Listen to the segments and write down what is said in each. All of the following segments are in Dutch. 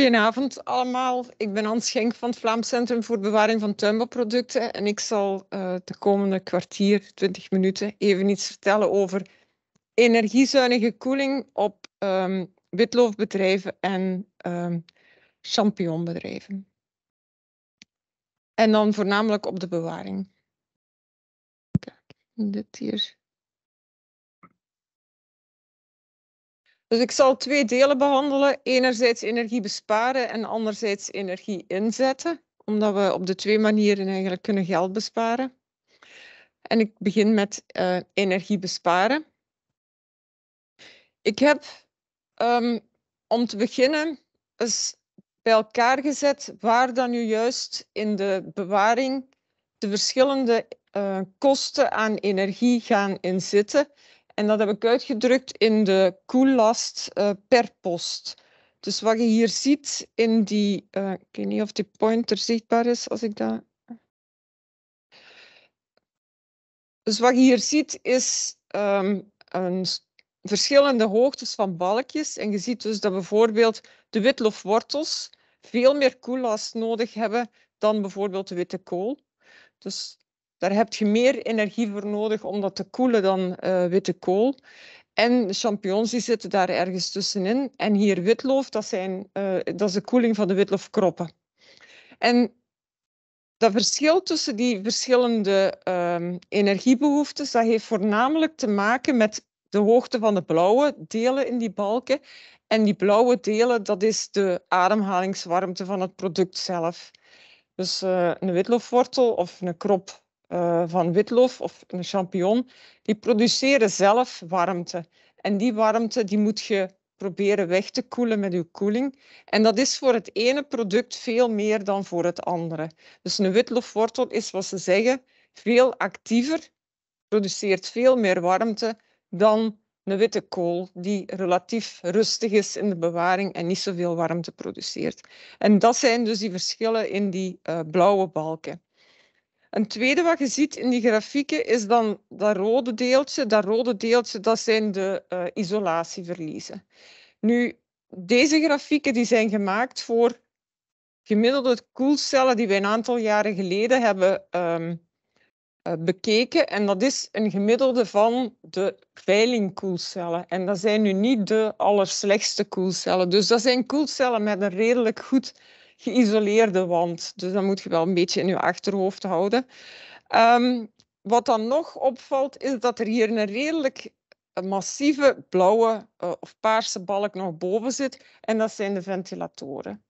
Goedenavond allemaal. Ik ben Hans Schenk van het Vlaams Centrum voor Bewaring van Tuinbouwproducten en ik zal eh, de komende kwartier, 20 minuten, even iets vertellen over energiezuinige koeling op um, witloofbedrijven en ehm, champignonbedrijven. En dan voornamelijk op de bewaring. Kijk, dit hier. Dus ik zal twee delen behandelen. Enerzijds energie besparen en anderzijds energie inzetten. Omdat we op de twee manieren eigenlijk kunnen geld besparen. En ik begin met eh, energie besparen. Ik heb ehm, om te beginnen eens bij elkaar gezet waar dan nu juist in de bewaring de verschillende eh, kosten aan energie gaan inzitten. En dat heb ik uitgedrukt in de koellast eh, per post. Dus wat je hier ziet in die, eh, ik weet niet of die pointer zichtbaar is als ik dat. Dus wat je hier ziet is ehm, een verschillende hoogtes van balkjes. En je ziet dus dat bijvoorbeeld de witlofwortels veel meer koellast nodig hebben dan bijvoorbeeld de witte kool. Dus daar heb je meer energie voor nodig om dat te koelen dan eh, witte kool. En champignons die zitten daar ergens tussenin. En hier witloof, dat, zijn, eh, dat is de koeling van de witloofkroppen. En dat verschil tussen die verschillende ehm, energiebehoeftes, dat heeft voornamelijk te maken met de hoogte van de blauwe delen in die balken. En die blauwe delen, dat is de ademhalingswarmte van het product zelf. Dus eh, een witloofwortel of een krop eh, van witlof of een champignon, die produceren zelf warmte. En die warmte die moet je proberen weg te koelen met je koeling. En dat is voor het ene product veel meer dan voor het andere. Dus een witlofwortel is, wat ze zeggen, veel actiever, produceert veel meer warmte dan een witte kool, die relatief rustig is in de bewaring en niet zoveel warmte produceert. En dat zijn dus die verschillen in die eh, blauwe balken. Een tweede wat je ziet in die grafieken is dan dat rode deeltje. Dat rode deeltje, dat zijn de eh, isolatieverliezen. Nu, deze grafieken die zijn gemaakt voor gemiddelde koelcellen die wij een aantal jaren geleden hebben ehm, eh, bekeken. En dat is een gemiddelde van de veilingkoelcellen. En dat zijn nu niet de allerslechtste koelcellen. Dus dat zijn koelcellen met een redelijk goed geïsoleerde wand. Dus dat moet je wel een beetje in je achterhoofd houden. Ehm, wat dan nog opvalt, is dat er hier een redelijk massieve blauwe eh, of paarse balk nog boven zit. En dat zijn de ventilatoren.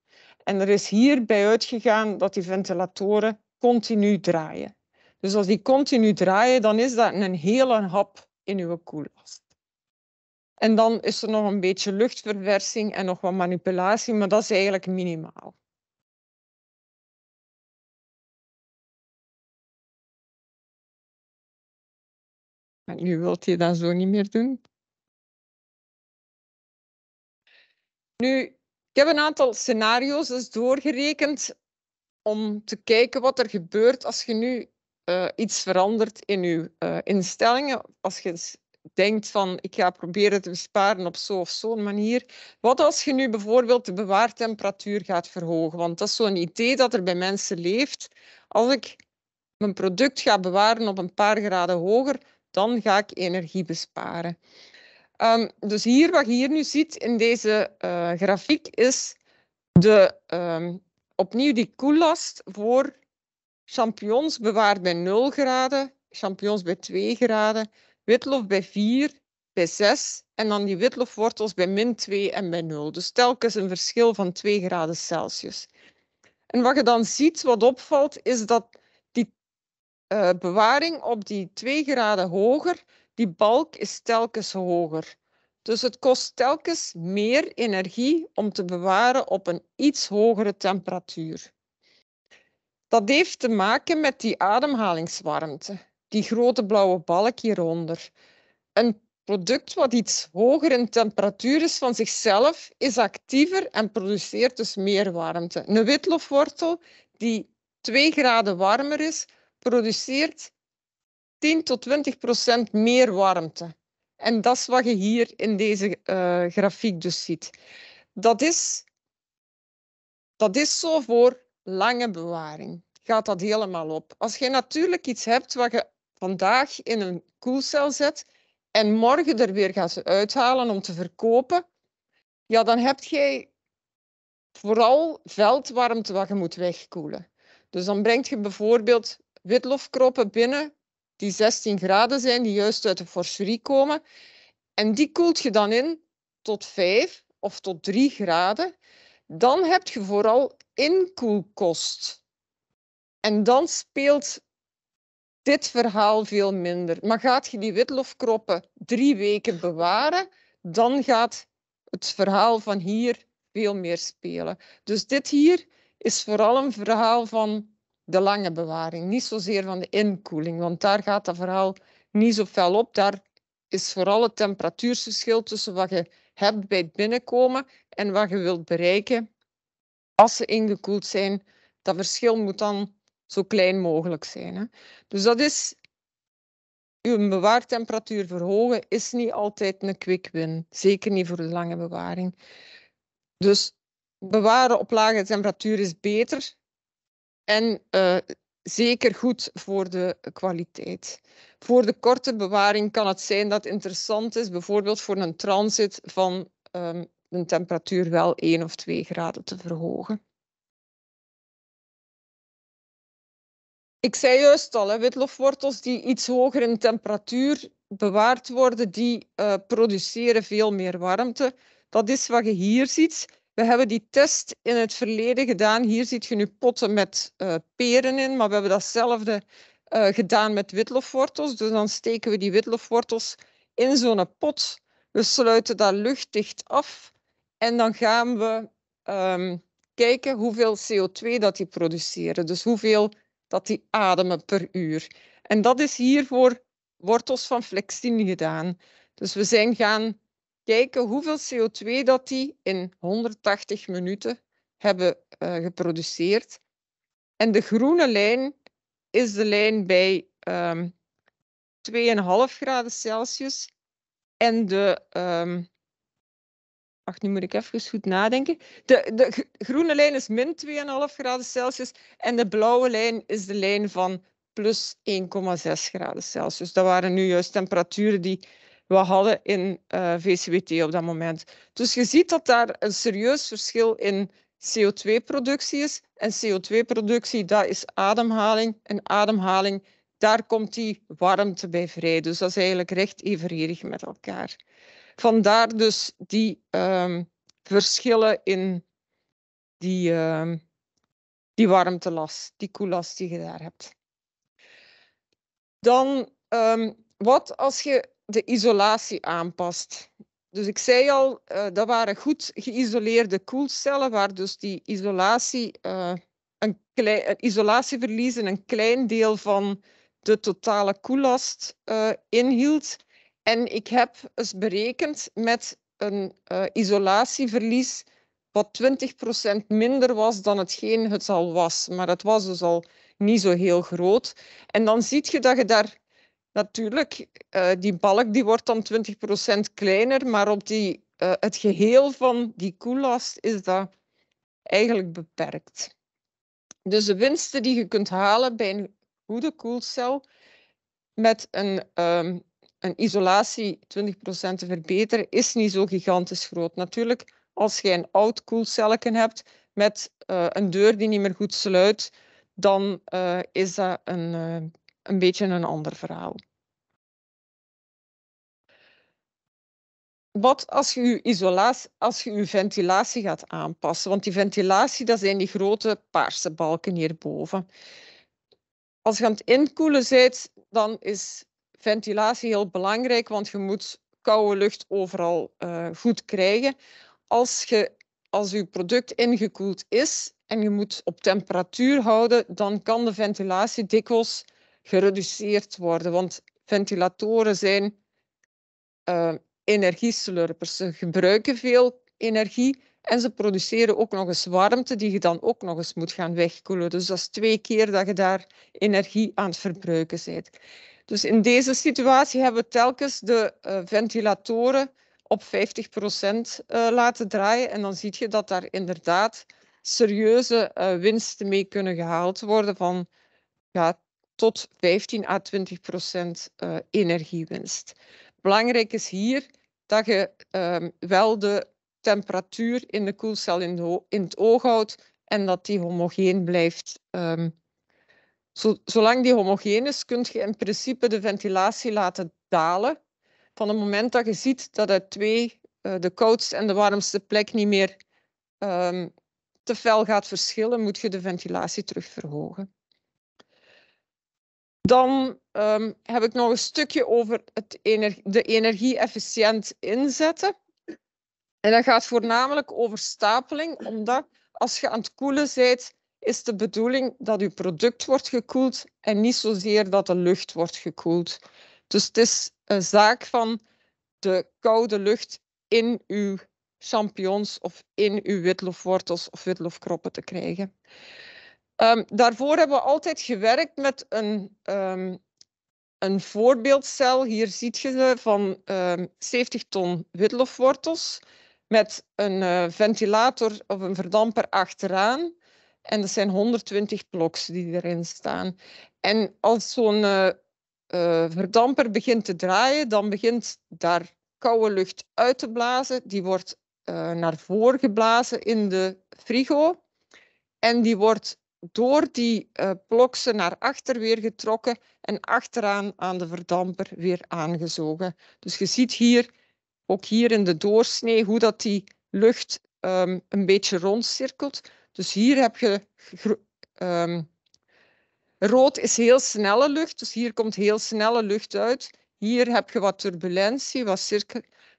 En er is hierbij uitgegaan dat die ventilatoren continu draaien. Dus als die continu draaien, dan is dat een hele hap in uw koelast. En dan is er nog een beetje luchtverversing en nog wat manipulatie, maar dat is eigenlijk minimaal. nu wilt hij dat zo niet meer doen. Nu, ik heb een aantal scenario's dus doorgerekend om te kijken wat er gebeurt als je nu eh, iets verandert in je eh, instellingen. Als je denkt van ik ga proberen te besparen op zo of zo'n manier. Wat als je nu bijvoorbeeld de bewaartemperatuur gaat verhogen? Want dat is zo'n idee dat er bij mensen leeft. Als ik mijn product ga bewaren op een paar graden hoger, dan ga ik energie besparen. Um, dus hier, wat je hier nu ziet in deze uh, grafiek, is de, um, opnieuw die koellast voor champignons bewaard bij 0 graden, champignons bij 2 graden, witlof bij 4, bij 6 en dan die witlofwortels bij min 2 en bij 0. Dus telkens een verschil van 2 graden Celsius. En wat je dan ziet, wat opvalt, is dat eh, bewaring op die 2 graden hoger, die balk is telkens hoger. Dus het kost telkens meer energie om te bewaren op een iets hogere temperatuur. Dat heeft te maken met die ademhalingswarmte, die grote blauwe balk hieronder. Een product wat iets hoger in temperatuur is van zichzelf, is actiever en produceert dus meer warmte. Een witlofwortel die 2 graden warmer is, produceert 10 tot 20 procent meer warmte. En dat is wat je hier in deze eh, grafiek dus ziet. Dat is, dat is zo voor lange bewaring. Gaat dat helemaal op. Als je natuurlijk iets hebt wat je vandaag in een koelcel zet en morgen er weer gaat uithalen om te verkopen, ja, dan heb je vooral veldwarmte wat je moet wegkoelen. Dus dan brengt je bijvoorbeeld witlofkroppen binnen die 16 graden zijn, die juist uit de forcerie komen. En die koelt je dan in tot 5 of tot 3 graden. Dan heb je vooral inkoelkost. En dan speelt dit verhaal veel minder. Maar gaat je die witlofkroppen drie weken bewaren, dan gaat het verhaal van hier veel meer spelen. Dus dit hier is vooral een verhaal van de lange bewaring. Niet zozeer van de inkoeling, want daar gaat dat verhaal niet zo fel op. Daar is vooral het temperatuurverschil tussen wat je hebt bij het binnenkomen en wat je wilt bereiken als ze ingekoeld zijn. Dat verschil moet dan zo klein mogelijk zijn. Hè. Dus dat is, uw bewaartemperatuur verhogen is niet altijd een quick win. Zeker niet voor de lange bewaring. Dus bewaren op lage temperatuur is beter en eh, zeker goed voor de kwaliteit. Voor de korte bewaring kan het zijn dat het interessant is, bijvoorbeeld voor een transit, van um, ehm, de temperatuur wel 1 of 2 graden te verhogen. Ik zei juist al, witlofwortels die iets hoger in temperatuur bewaard worden, die eh, produceren veel meer warmte. Dat is wat je hier ziet. We hebben die test in het verleden gedaan. Hier ziet je nu potten met eh, peren in, maar we hebben datzelfde eh, gedaan met witlofwortels. Dus dan steken we die witlofwortels in zo'n pot. We sluiten dat luchtdicht af en dan gaan we ehm, kijken hoeveel CO2 dat die produceren. Dus hoeveel dat die ademen per uur. En dat is hier voor wortels van flexine gedaan. Dus we zijn gaan kijken hoeveel CO2 dat die in 180 minuten hebben eh, geproduceerd. En de groene lijn is de lijn bij um, ehm, 2,5 graden Celsius. En de. Um, nu moet ik even goed nadenken. De, de groene lijn is min 2,5 graden Celsius. En de blauwe lijn is de lijn van plus 1,6 graden Celsius. Dat waren nu juist temperaturen die we hadden in uh, eh, VCWT op dat moment. Dus je ziet dat daar een serieus verschil in CO2-productie is. En CO2-productie, dat is ademhaling. En ademhaling, daar komt die warmte bij vrij. Dus dat is eigenlijk recht evenredig met elkaar. Vandaar dus die ehm, verschillen in die, um, die warmtelast, die koelast die je daar hebt. Dan, ehm, wat als je de isolatie aanpast. Dus ik zei al, eh, dat waren goed geïsoleerde koelcellen, waar dus die isolatie, eh, een klein, eh, isolatieverlies in een klein deel van de totale koellast uh, inhield. En ik heb eens berekend met een isolatieverlies wat 20% minder was dan hetgeen het al was. Maar het was dus al niet zo heel groot. En dan zie je dat je daar Natuurlijk, eh, die balk die wordt dan 20% kleiner, maar op die, eh, het geheel van die koelast is dat eigenlijk beperkt. Dus de winsten die je kunt halen bij een goede koelcel met een, ehm, een isolatie 20% te verbeteren, is niet zo gigantisch groot. Natuurlijk, als je een oud koelcelken hebt met eh, een deur die niet meer goed sluit, dan is dat een een beetje een ander verhaal. Wat als je je, isolatie, als je je ventilatie gaat aanpassen? Want die ventilatie, dat zijn die grote paarse balken hierboven. Als je aan het inkoelen bent, dan is ventilatie heel belangrijk, want je moet koude lucht overal eh, goed krijgen. Als je als uw product ingekoeld is en je moet op temperatuur houden, dan kan de ventilatie dikwijls gereduceerd worden. Want ventilatoren zijn uh, energieslurpers. Ze gebruiken veel energie en ze produceren ook nog eens warmte die je dan ook nog eens moet gaan wegkoelen. Dus dat is twee keer dat je daar energie aan het verbruiken bent. Dus in deze situatie hebben we telkens de eh, ventilatoren op 50% uh, eh, laten draaien. En dan zie je dat daar inderdaad serieuze eh, winsten mee kunnen gehaald worden van ja, tot 15 à 20 procent uh, energiewinst. Belangrijk is hier dat je ehm, wel de temperatuur in de koelcel in, in, het oog houdt en dat die homogeen blijft. Ehm. zolang die homogeen is, kun je in principe de ventilatie laten dalen. Van het moment dat je ziet dat twee, eh, de koudste en de warmste plek, niet meer ehm, te fel gaat verschillen, moet je de ventilatie terug verhogen. Dan ehm, heb ik nog een stukje over het energie, de energie efficiënt inzetten. En dat gaat voornamelijk over stapeling, omdat als je aan het koelen bent, is de bedoeling dat je product wordt gekoeld en niet zozeer dat de lucht wordt gekoeld. Dus het is een zaak van de koude lucht in uw champignons of in uw witlofwortels of witlofkroppen te krijgen. Ehm, daarvoor hebben we altijd gewerkt met een, ehm, een voorbeeldcel. Hier ziet je ze van 70 ehm, ton witlofwortels met een eh, ventilator of een verdamper achteraan. En dat zijn 120 bloks die erin staan. En als zo'n eh, eh, verdamper begint te draaien, dan begint daar koude lucht uit te blazen. Die wordt naar voren geblazen in de frigo. En die wordt door die uh, ploksen naar achter weer getrokken en achteraan aan de verdamper weer aangezogen. Dus je ziet hier, ook hier in de doorsnee, hoe dat die lucht ehm, een beetje rondcirkelt. Dus hier heb je... Ehm, rood is heel snelle lucht, dus hier komt heel snelle lucht uit. Hier heb je wat turbulentie, wat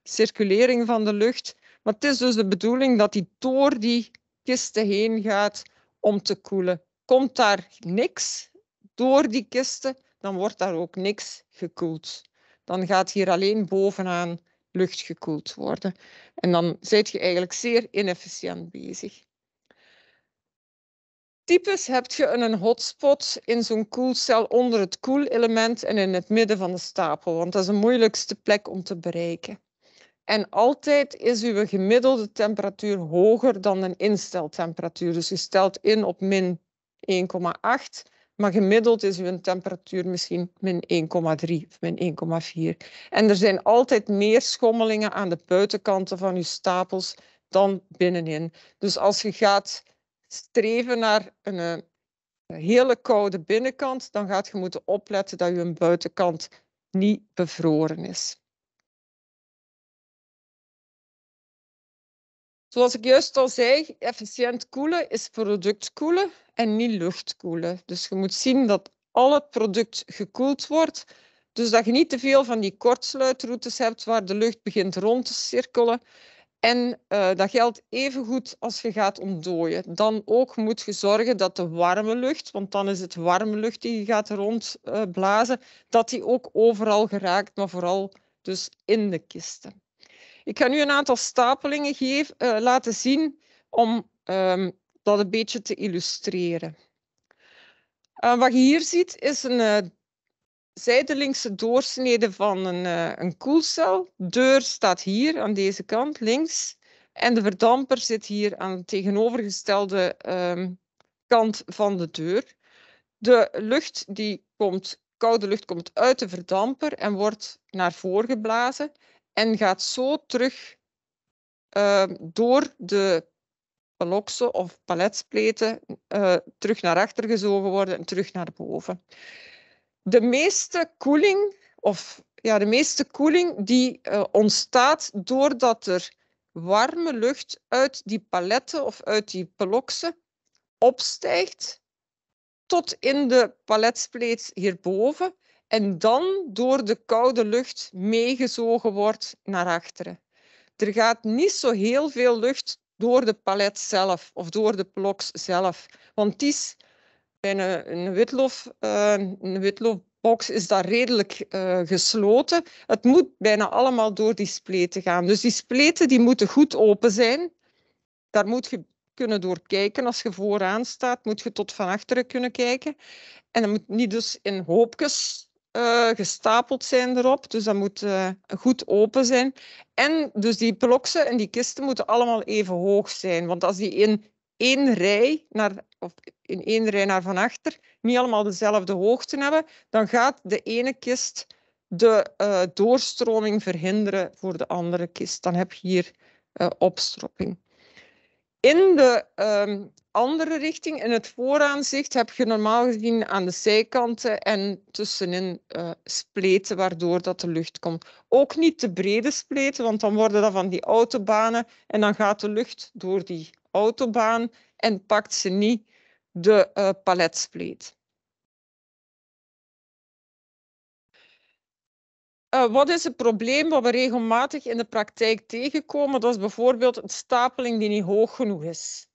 circulering van de lucht. Maar het is dus de bedoeling dat die door die kisten heen gaat om te koelen. Komt daar niks door die kisten, dan wordt daar ook niks gekoeld. Dan gaat hier alleen bovenaan lucht gekoeld worden. En dan zit je eigenlijk zeer inefficiënt bezig. Types heb je een hotspot in zo'n koelcel onder het koelelement en in het midden van de stapel, want dat is de moeilijkste plek om te bereiken. En altijd is uw gemiddelde temperatuur hoger dan een insteltemperatuur. Dus je stelt in op min 1,8, maar gemiddeld is uw temperatuur misschien min 1,3 of min 1,4. En er zijn altijd meer schommelingen aan de buitenkanten van uw stapels dan binnenin. Dus als je gaat streven naar een, eh, een hele koude binnenkant, dan gaat je moeten opletten dat je buitenkant niet bevroren is. Zoals ik juist al zei, efficiënt koelen is product koelen en niet koelen. Dus je moet zien dat al het product gekoeld wordt. Dus dat je niet te veel van die kortsluitroutes hebt waar de lucht begint rond te cirkelen. En eh, dat geldt even goed als je gaat ontdooien. Dan ook moet je zorgen dat de warme lucht, want dan is het warme lucht die je gaat rondblazen, eh, dat die ook overal geraakt, maar vooral dus in de kisten. Ik ga nu een aantal stapelingen eh, laten zien om ehm, dat een beetje te illustreren. Eh, wat je hier ziet is een uh, zijdelingse doorsnede van een, een koelcel. Deur staat hier aan deze kant, links. En de verdamper zit hier aan de tegenovergestelde ehm, kant van de deur. De lucht die komt, koude lucht komt uit de verdamper en wordt naar voren geblazen en gaat zo terug ehm, door de paloxe of paletspleten eh, terug naar achter gezogen worden en terug naar boven. De meeste koeling, of ja, de meeste koeling die eh, ontstaat doordat er warme lucht uit die paletten of uit die paloxe opstijgt tot in de paletspleet hierboven en dan door de koude lucht meegezogen wordt naar achteren. Er gaat niet zo heel veel lucht door de palet zelf of door de ploks zelf. Want die is, bij een, een, witlof, eh, een witloofbox is daar redelijk eh, gesloten. Het moet bijna allemaal door die spleten gaan. Dus die spleten die moeten goed open zijn. Daar moet je kunnen doorkijken. Als je vooraan staat, moet je tot van achteren kunnen kijken. En dat moet niet dus in hoopjes eh, gestapeld zijn erop. Dus dat moet eh, goed open zijn. En dus die bloksen en die kisten moeten allemaal even hoog zijn. Want als die in één rij naar, of in één rij naar van achter niet allemaal dezelfde hoogte hebben, dan gaat de ene kist de eh, doorstroming verhinderen voor de andere kist. Dan heb je hier opstropping. In de ehm, andere richting. in het vooraanzicht heb je normaal gezien aan de zijkanten en tussenin eh, spleten, waardoor dat de lucht komt. Ook niet te brede spleten, want dan worden dat van die autobanen en dan gaat de lucht door die autobaan en pakt ze niet de uh, paletspleet. Eh, wat is het probleem wat we regelmatig in de praktijk tegenkomen? Dat is bijvoorbeeld een stapeling die niet hoog genoeg is.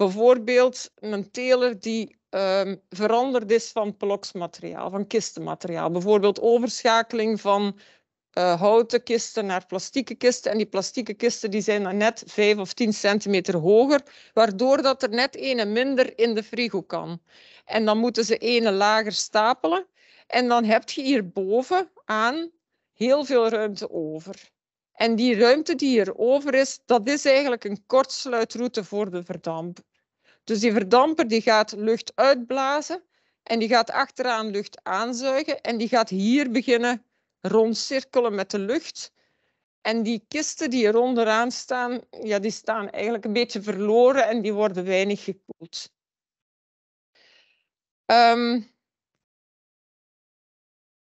Bijvoorbeeld een teler die ehm, veranderd is van bloksmateriaal, van kistenmateriaal. Bijvoorbeeld overschakeling van uh, houten kisten naar plastieke kisten. En die plastieke kisten die zijn dan net 5 of 10 centimeter hoger, waardoor dat er net ene minder in de frigo kan. En dan moeten ze ene lager stapelen. En dan heb je hierboven aan heel veel ruimte over. En die ruimte die hierover is, dat is eigenlijk een kortsluitroute voor de verdamp dus die verdamper die gaat lucht uitblazen en die gaat achteraan lucht aanzuigen en die gaat hier beginnen rondcirkelen met de lucht. En die kisten die er onderaan staan, ja, die staan eigenlijk een beetje verloren en die worden weinig gekoeld. Um,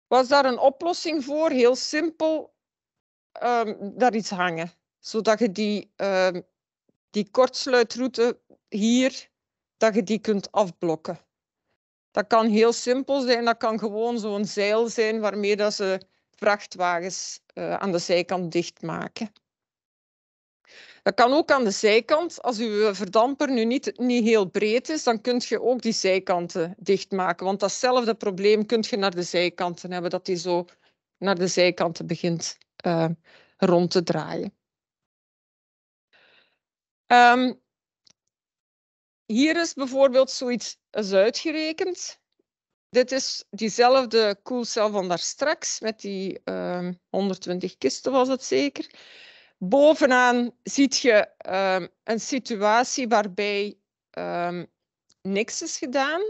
was daar een oplossing voor? Heel simpel, um, daar iets hangen. Zodat je die, ehm, die kortsluitroute hier dat je die kunt afblokken. Dat kan heel simpel zijn, dat kan gewoon zo'n zeil zijn waarmee dat ze vrachtwagens eh, aan de zijkant dichtmaken. Dat kan ook aan de zijkant. Als uw verdamper nu niet, niet heel breed is, dan kun je ook die zijkanten dichtmaken. Want datzelfde probleem kun je naar de zijkanten hebben, dat die zo naar de zijkanten begint eh, rond te draaien. Ehm, hier is bijvoorbeeld zoiets uitgerekend. Dit is diezelfde koelcel van daar straks, met die 120 ehm, kisten was het zeker. Bovenaan ziet je ehm, een situatie waarbij ehm, niks is gedaan.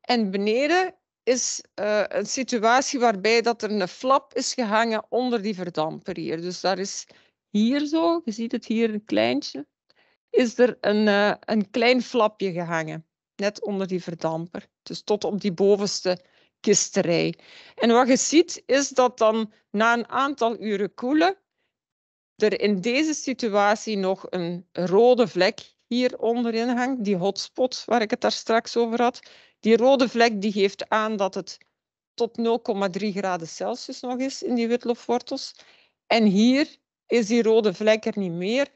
En beneden is eh, een situatie waarbij dat er een flap is gehangen onder die verdamper hier. Dus daar is hier zo, je ziet het hier een kleintje, is er een, eh, een klein flapje gehangen, net onder die verdamper. Dus tot op die bovenste kisterij. En wat je ziet is dat dan na een aantal uren koelen er in deze situatie nog een rode vlek hier onderin hangt, die hotspot waar ik het daar straks over had. Die rode vlek die geeft aan dat het tot 0,3 graden Celsius nog is in die witlofwortels. En hier is die rode vlek er niet meer,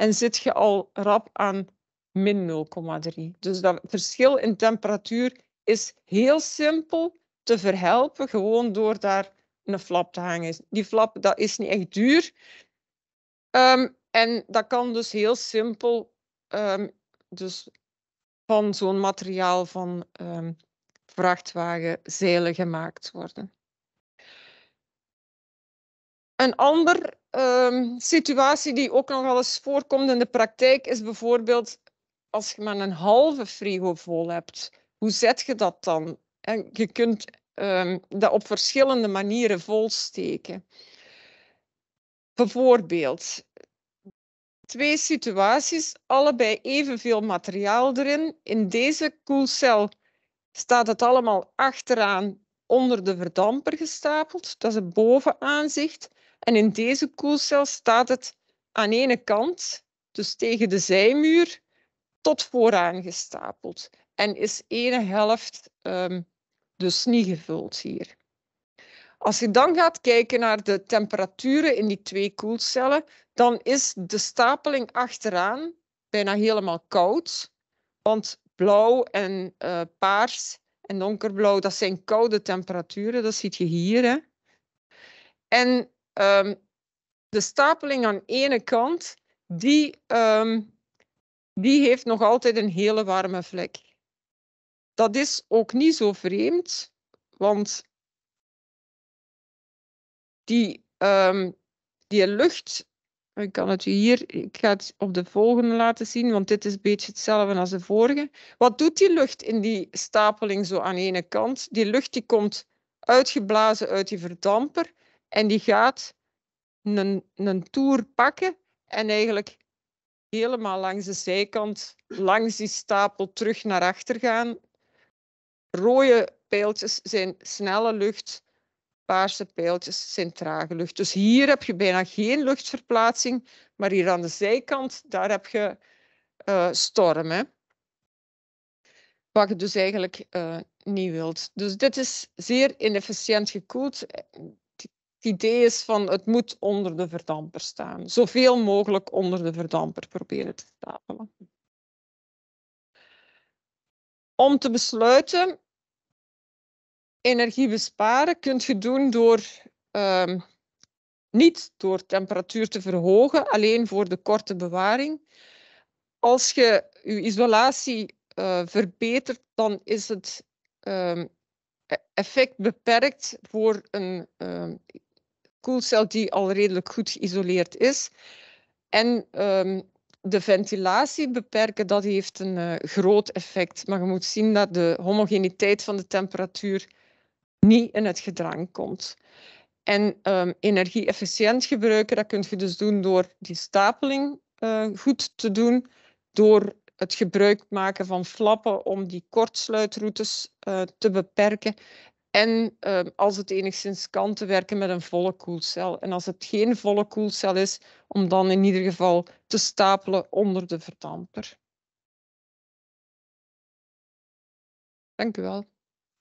en zit je al rap aan min 0,3. Dus dat verschil in temperatuur is heel simpel te verhelpen, gewoon door daar een flap te hangen. Die flap dat is niet echt duur. Ehm, en dat kan dus heel simpel ehm, dus van zo'n materiaal van um, ehm, vrachtwagenzeilen gemaakt worden. Een ander um, situatie die ook nog eens voorkomt in de praktijk is bijvoorbeeld als je maar een halve frigo vol hebt. Hoe zet je dat dan? En je kunt ehm, dat op verschillende manieren volsteken. Bijvoorbeeld, twee situaties, allebei evenveel materiaal erin. In deze koelcel staat het allemaal achteraan onder de verdamper gestapeld. Dat is het bovenaanzicht. En in deze koelcel staat het aan ene kant, dus tegen de zijmuur, tot vooraan gestapeld. En is ene helft ehm, dus niet gevuld hier. Als je dan gaat kijken naar de temperaturen in die twee koelcellen, dan is de stapeling achteraan bijna helemaal koud. Want blauw en uh, paars en donkerblauw, dat zijn koude temperaturen. Dat zie je hier. Hè. En Ehm, de stapeling aan ene kant, die, ehm, die heeft nog altijd een hele warme vlek. Dat is ook niet zo vreemd, want die, ehm, die lucht, ik kan het hier, ik ga het op de volgende laten zien, want dit is een beetje hetzelfde als de vorige. Wat doet die lucht in die stapeling zo aan ene kant? Die lucht die komt uitgeblazen uit die verdamper en die gaat een, een tour pakken en eigenlijk helemaal langs de zijkant, langs die stapel terug naar achter gaan. Rode pijltjes zijn snelle lucht, paarse pijltjes zijn trage lucht. Dus hier heb je bijna geen luchtverplaatsing, maar hier aan de zijkant, daar heb je eh, stormen Wat je dus eigenlijk eh, niet wilt. Dus dit is zeer inefficiënt gekoeld het idee is van het moet onder de verdamper staan. Zoveel mogelijk onder de verdamper proberen te stapelen. Om te besluiten, energie besparen kunt je doen door ehm, niet door temperatuur te verhogen, alleen voor de korte bewaring. Als je je isolatie eh, verbetert, dan is het ehm, e-, effect beperkt voor een ehm, koelcel die al redelijk goed geïsoleerd is. En ehm, de ventilatie beperken, dat heeft een eh, groot effect. Maar je moet zien dat de homogeniteit van de temperatuur niet in het gedrang komt. En ehm, energie efficiënt gebruiken, dat kun je dus doen door die stapeling eh, goed te doen, door het gebruik maken van flappen om die kortsluitroutes eh, te beperken en ehm, als het enigszins kan, te werken met een volle koelcel. En als het geen volle koelcel is, om dan in ieder geval te stapelen onder de verdamper. Dank u wel.